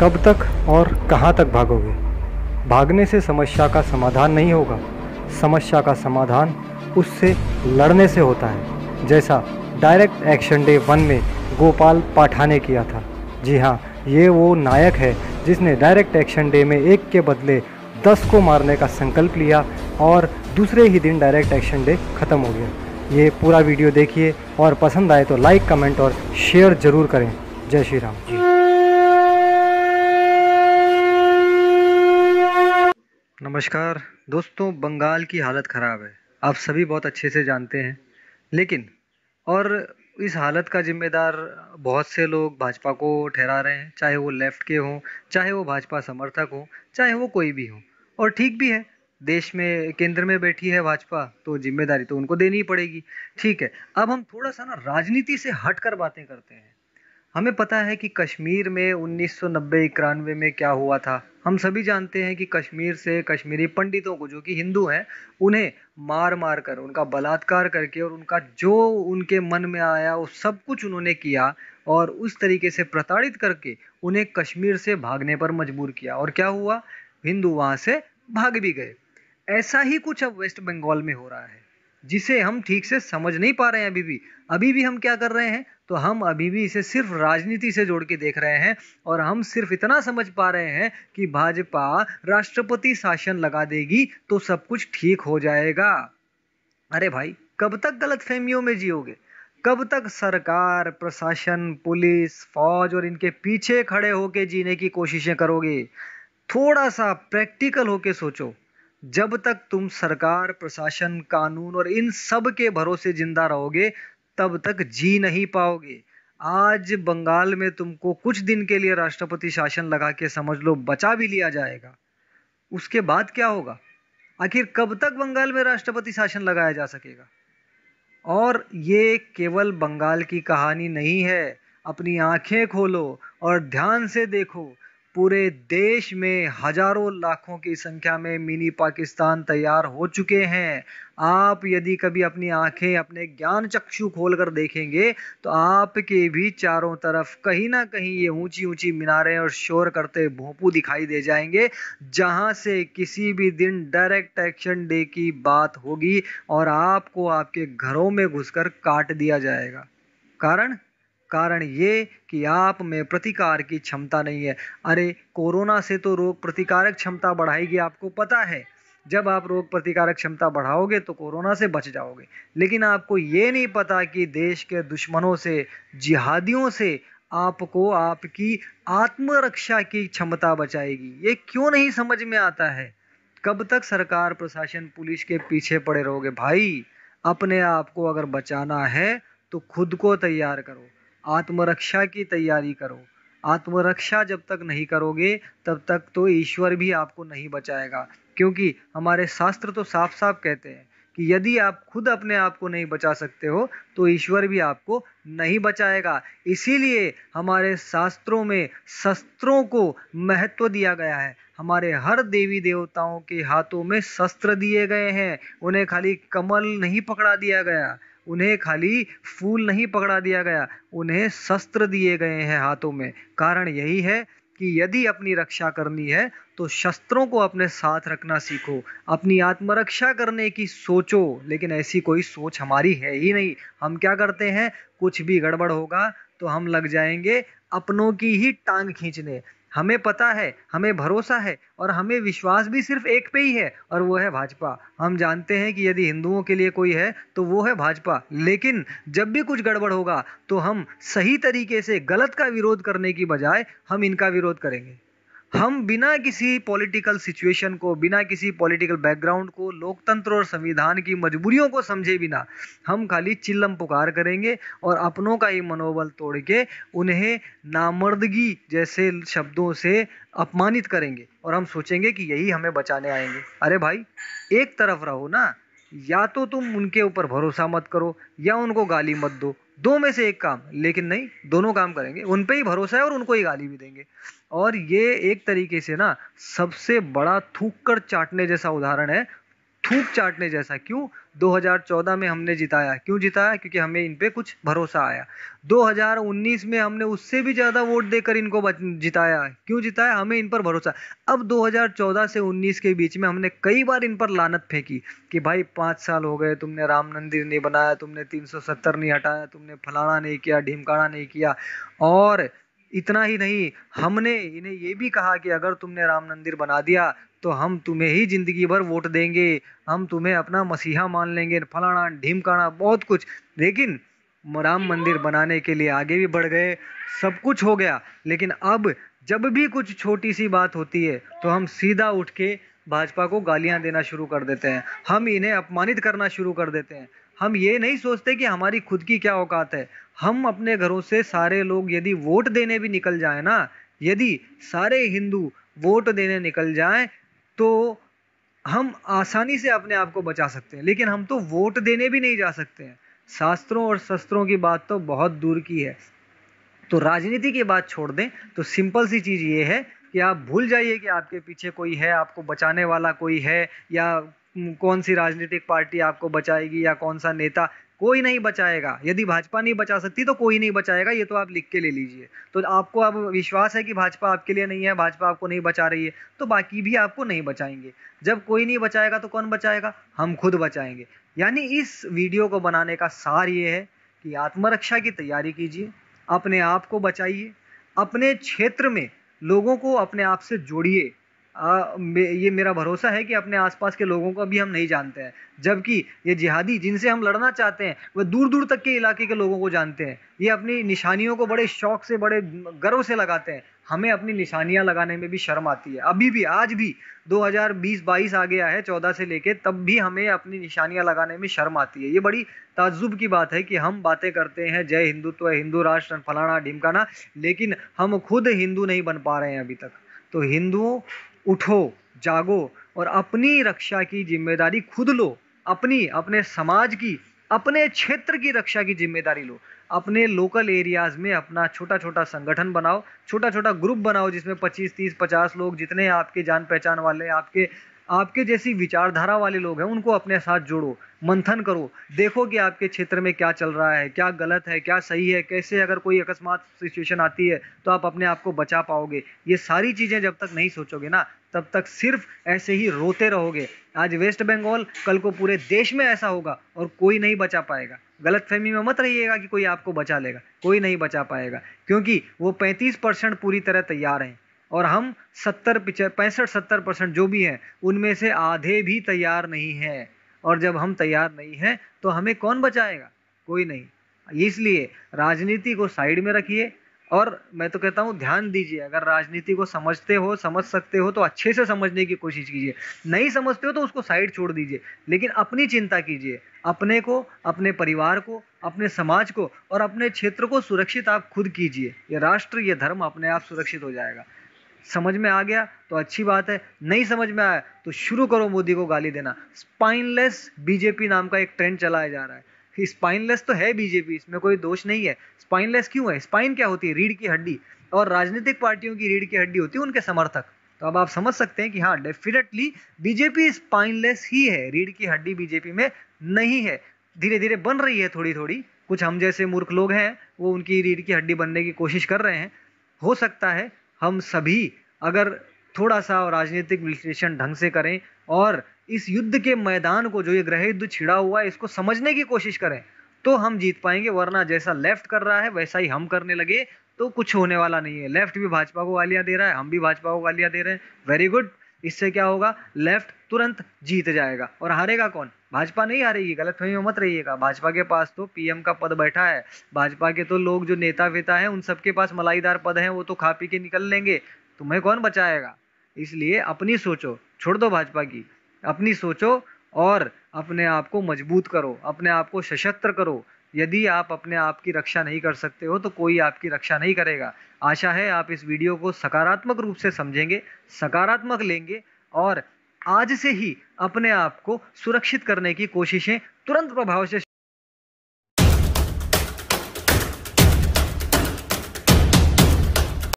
कब तक और कहाँ तक भागोगे भागने से समस्या का समाधान नहीं होगा समस्या का समाधान उससे लड़ने से होता है जैसा डायरेक्ट एक्शन डे वन में गोपाल पाठाने किया था जी हाँ ये वो नायक है जिसने डायरेक्ट एक्शन डे में एक के बदले दस को मारने का संकल्प लिया और दूसरे ही दिन डायरेक्ट एक्शन डे ख़त्म हो गया ये पूरा वीडियो देखिए और पसंद आए तो लाइक कमेंट और शेयर ज़रूर करें जय श्री राम जी नमस्कार दोस्तों बंगाल की हालत ख़राब है आप सभी बहुत अच्छे से जानते हैं लेकिन और इस हालत का जिम्मेदार बहुत से लोग भाजपा को ठहरा रहे हैं चाहे वो लेफ़्ट के हों चाहे वो भाजपा समर्थक हों चाहे वो कोई भी हो और ठीक भी है देश में केंद्र में बैठी है भाजपा तो जिम्मेदारी तो उनको देनी ही पड़ेगी ठीक है अब हम थोड़ा सा ना राजनीति से हट कर बातें करते हैं हमें पता है कि कश्मीर में उन्नीस सौ नब्बे इक्यानवे में क्या हुआ था हम सभी जानते हैं कि कश्मीर से कश्मीरी पंडितों को जो कि हिंदू हैं उन्हें मार मार कर उनका बलात्कार करके और उनका जो उनके मन में आया वो सब कुछ उन्होंने किया और उस तरीके से प्रताड़ित करके उन्हें कश्मीर से भागने पर मजबूर किया और क्या हुआ हिंदू वहाँ से भाग भी गए ऐसा ही कुछ अब वेस्ट बंगाल में हो रहा है जिसे हम ठीक से समझ नहीं पा रहे हैं अभी भी अभी भी हम क्या कर रहे हैं तो हम अभी भी इसे सिर्फ राजनीति से जोड़ के देख रहे हैं और हम सिर्फ इतना समझ पा रहे हैं कि भाजपा राष्ट्रपति शासन लगा देगी तो सब कुछ ठीक हो जाएगा अरे भाई कब तक गलत फहमियों में जियोगे कब तक सरकार प्रशासन पुलिस फौज और इनके पीछे खड़े होके जीने की कोशिशें करोगे थोड़ा सा प्रैक्टिकल होके सोचो जब तक तुम सरकार प्रशासन कानून और इन सब के भरोसे जिंदा रहोगे तब तक जी नहीं पाओगे आज बंगाल में तुमको कुछ दिन के लिए राष्ट्रपति शासन लगा के समझ लो बचा भी लिया जाएगा उसके बाद क्या होगा आखिर कब तक बंगाल में राष्ट्रपति शासन लगाया जा सकेगा और ये केवल बंगाल की कहानी नहीं है अपनी आंखें खोलो और ध्यान से देखो पूरे देश में हजारों लाखों की संख्या में मिनी पाकिस्तान तैयार हो चुके हैं आप यदि कभी अपनी आंखें अपने ज्ञान चक्षु खोल कर देखेंगे तो आपके भी चारों तरफ कहीं ना कहीं ये ऊंची ऊंची मीनारें और शोर करते भोंपू दिखाई दे जाएंगे जहां से किसी भी दिन डायरेक्ट एक्शन डे की बात होगी और आपको आपके घरों में घुसकर काट दिया जाएगा कारण कारण ये कि आप में प्रतिकार की क्षमता नहीं है अरे कोरोना से तो रोग प्रतिकारक क्षमता बढ़ाएगी आपको पता है जब आप रोग प्रतिकारक क्षमता बढ़ाओगे तो कोरोना से बच जाओगे लेकिन आपको ये नहीं पता कि देश के दुश्मनों से जिहादियों से आपको आपकी आत्मरक्षा की क्षमता बचाएगी ये क्यों नहीं समझ में आता है कब तक सरकार प्रशासन पुलिस के पीछे पड़े रहोगे भाई अपने आप को अगर बचाना है तो खुद को तैयार करो आत्मरक्षा की तैयारी करो आत्मरक्षा जब तक नहीं करोगे तब तक तो ईश्वर भी आपको नहीं बचाएगा क्योंकि हमारे शास्त्र तो साफ साफ कहते हैं कि यदि आप खुद अपने आप को नहीं बचा सकते हो तो ईश्वर भी आपको नहीं बचाएगा इसीलिए हमारे शास्त्रों में शस्त्रों को महत्व दिया गया है हमारे हर देवी देवताओं के हाथों में शस्त्र दिए गए हैं उन्हें खाली कमल नहीं पकड़ा दिया गया उन्हें खाली फूल नहीं पकड़ा दिया गया उन्हें शस्त्र दिए गए हैं हाथों में कारण यही है कि यदि अपनी रक्षा करनी है तो शस्त्रों को अपने साथ रखना सीखो अपनी आत्मरक्षा करने की सोचो लेकिन ऐसी कोई सोच हमारी है ही नहीं हम क्या करते हैं कुछ भी गड़बड़ होगा तो हम लग जाएंगे अपनों की ही टांग खींचने हमें पता है हमें भरोसा है और हमें विश्वास भी सिर्फ एक पे ही है और वो है भाजपा हम जानते हैं कि यदि हिंदुओं के लिए कोई है तो वो है भाजपा लेकिन जब भी कुछ गड़बड़ होगा तो हम सही तरीके से गलत का विरोध करने की बजाय हम इनका विरोध करेंगे हम बिना किसी पॉलिटिकल सिचुएशन को बिना किसी पॉलिटिकल बैकग्राउंड को लोकतंत्र और संविधान की मजबूरियों को समझे बिना हम खाली चिल्लम पुकार करेंगे और अपनों का ये मनोबल तोड़ के उन्हें नामर्दगी जैसे शब्दों से अपमानित करेंगे और हम सोचेंगे कि यही हमें बचाने आएंगे अरे भाई एक तरफ रहो ना या तो तुम उनके ऊपर भरोसा मत करो या उनको गाली मत दो दो में से एक काम लेकिन नहीं दोनों काम करेंगे उन पे ही भरोसा है और उनको ही गाली भी देंगे और ये एक तरीके से ना सबसे बड़ा थूक कर चाटने जैसा उदाहरण है थूक चाटने जैसा क्यों 2014 में हमने जिताया क्यों जिताया क्योंकि हमें इन पर कुछ भरोसा आया 2019 में हमने उससे भी ज़्यादा वोट देकर इनको जिताया क्यों जिताया हमें इन पर भरोसा अब 2014 से 19 के बीच में हमने कई बार इन पर लानत फेंकी कि भाई पाँच साल हो गए तुमने राम मंदिर नहीं बनाया तुमने 370 नहीं हटाया तुमने फलाना नहीं किया ढिमकाना नहीं किया और इतना ही नहीं हमने इन्हें ये भी कहा कि अगर तुमने राम मंदिर बना दिया तो हम तुम्हें ही ज़िंदगी भर वोट देंगे हम तुम्हें अपना मसीहा मान लेंगे फलाना ढीमकाना बहुत कुछ लेकिन राम मंदिर बनाने के लिए आगे भी बढ़ गए सब कुछ हो गया लेकिन अब जब भी कुछ छोटी सी बात होती है तो हम सीधा उठ के भाजपा को गालियां देना शुरू कर देते हैं हम इन्हें अपमानित करना शुरू कर देते हैं हम ये नहीं सोचते कि हमारी खुद की क्या औकात है हम अपने घरों से सारे लोग यदि वोट देने भी निकल जाए ना यदि सारे हिंदू वोट देने निकल जाए तो हम आसानी से अपने आप को बचा सकते हैं लेकिन हम तो वोट देने भी नहीं जा सकते हैं शास्त्रों और शस्त्रों की बात तो बहुत दूर की है तो राजनीति की बात छोड़ दें तो सिंपल सी चीज़ ये है कि आप भूल जाइए कि आपके पीछे कोई है आपको बचाने वाला कोई है या कौन सी राजनीतिक पार्टी आपको बचाएगी या कौन सा नेता कोई नहीं बचाएगा यदि भाजपा नहीं बचा सकती तो कोई नहीं बचाएगा ये तो आप लिख के ले लीजिए तो आपको अब विश्वास है कि भाजपा आपके लिए नहीं है भाजपा आपको नहीं बचा रही है तो बाकी भी आपको नहीं बचाएंगे जब कोई नहीं बचाएगा तो कौन बचाएगा हम खुद बचाएंगे यानी इस वीडियो को बनाने का सार ये है कि आत्मरक्षा की तैयारी कीजिए अपने आप को बचाइए अपने क्षेत्र में लोगों को अपने आप से जोड़िए ये मेरा भरोसा है कि अपने आसपास के लोगों को भी हम नहीं जानते हैं जबकि ये जिहादी जिनसे हम लड़ना चाहते हैं वह दूर दूर तक के इलाके के लोगों को जानते हैं ये अपनी निशानियों को बड़े शौक से बड़े गर्व से लगाते हैं हमें अपनी निशानियां लगाने में भी शर्म आती है अभी भी आज भी 2020-22 आ गया है 14 से लेके तब भी हमें अपनी निशानियां लगाने में शर्म आती है ये बड़ी ताजुब की बात है कि हम बातें करते हैं जय हिंदुत्व तो हिंदू राष्ट्र फलाना ढिमकाना लेकिन हम खुद हिंदू नहीं बन पा रहे हैं अभी तक तो हिंदुओं उठो जागो और अपनी रक्षा की जिम्मेदारी खुद लो अपनी अपने समाज की अपने क्षेत्र की रक्षा की जिम्मेदारी लो अपने लोकल एरियाज़ में अपना छोटा छोटा संगठन बनाओ छोटा छोटा ग्रुप बनाओ जिसमें 25 30 50 लोग जितने आपके जान पहचान वाले आपके आपके जैसी विचारधारा वाले लोग हैं उनको अपने साथ जोड़ो मंथन करो देखो कि आपके क्षेत्र में क्या चल रहा है क्या गलत है क्या सही है कैसे अगर कोई अकस्मात सिचुएशन आती है तो आप अपने आप को बचा पाओगे ये सारी चीज़ें जब तक नहीं सोचोगे ना तब तक सिर्फ ऐसे ही रोते रहोगे आज वेस्ट बंगाल कल को पूरे देश में ऐसा होगा और कोई नहीं बचा पाएगा गलतफहमी में मत रहिएगा कि कोई आपको बचा लेगा कोई नहीं बचा पाएगा क्योंकि वो पैंतीस परसेंट पूरी तरह तैयार हैं और हम सत्तर पिचर पैंसठ सत्तर परसेंट जो भी हैं उनमें से आधे भी तैयार नहीं हैं और जब हम तैयार नहीं हैं तो हमें कौन बचाएगा कोई नहीं इसलिए राजनीति को साइड में रखिए और मैं तो कहता हूँ ध्यान दीजिए अगर राजनीति को समझते हो समझ सकते हो तो अच्छे से समझने की कोशिश कीजिए नहीं समझते हो तो उसको साइड छोड़ दीजिए लेकिन अपनी चिंता कीजिए अपने को अपने परिवार को अपने समाज को और अपने क्षेत्र को सुरक्षित आप खुद कीजिए ये राष्ट्र ये धर्म अपने आप सुरक्षित हो जाएगा समझ में आ गया तो अच्छी बात है नहीं समझ में आया तो शुरू करो मोदी को गाली देना स्पाइनलेस बीजेपी नाम का एक ट्रेंड चलाया जा रहा है स्पाइनलेस तो है बीजेपी इसमें कोई दोष नहीं है स्पाइनलेस क्यों है स्पाइन क्या होती है रीढ़ की हड्डी और राजनीतिक पार्टियों की रीढ़ की हड्डी होती है उनके समर्थक तो अब आप समझ सकते हैं कि हाँ डेफिनेटली बीजेपी स्पाइनलेस ही है रीढ़ की हड्डी बीजेपी में नहीं है धीरे धीरे बन रही है थोड़ी थोड़ी कुछ हम जैसे मूर्ख लोग हैं वो उनकी रीढ़ की हड्डी बनने की कोशिश कर रहे हैं हो सकता है हम सभी अगर थोड़ा सा राजनीतिक विश्लेषण ढंग से करें और इस युद्ध के मैदान को जो ये ग्रह युद्ध छिड़ा हुआ है इसको समझने की कोशिश करें तो हम जीत पाएंगे वरना जैसा लेफ्ट कर रहा है वैसा ही हम करने लगे तो कुछ होने वाला नहीं है लेफ्ट भी भाजपा को गालियां दे रहा है हम भी भाजपा को गालियां दे रहे हैं वेरी गुड इससे क्या होगा लेफ्ट तुरंत जीत जाएगा और हारेगा कौन भाजपा नहीं हारेगी गलत फहमी में मत रहिएगा भाजपा के पास तो पीएम का पद बैठा है भाजपा के तो लोग जो नेता वेता है उन सबके पास मलाईदार पद हैं वो तो खा पी के निकल लेंगे तुम्हें कौन बचाएगा इसलिए अपनी सोचो छोड़ दो भाजपा की अपनी सोचो और अपने आप को मजबूत करो अपने आप को सशक्त करो यदि आप अपने आप की रक्षा नहीं कर सकते हो तो कोई आपकी रक्षा नहीं करेगा आशा है आप इस वीडियो को सकारात्मक रूप से समझेंगे सकारात्मक लेंगे और आज से ही अपने आप को सुरक्षित करने की कोशिशें तुरंत प्रभाव से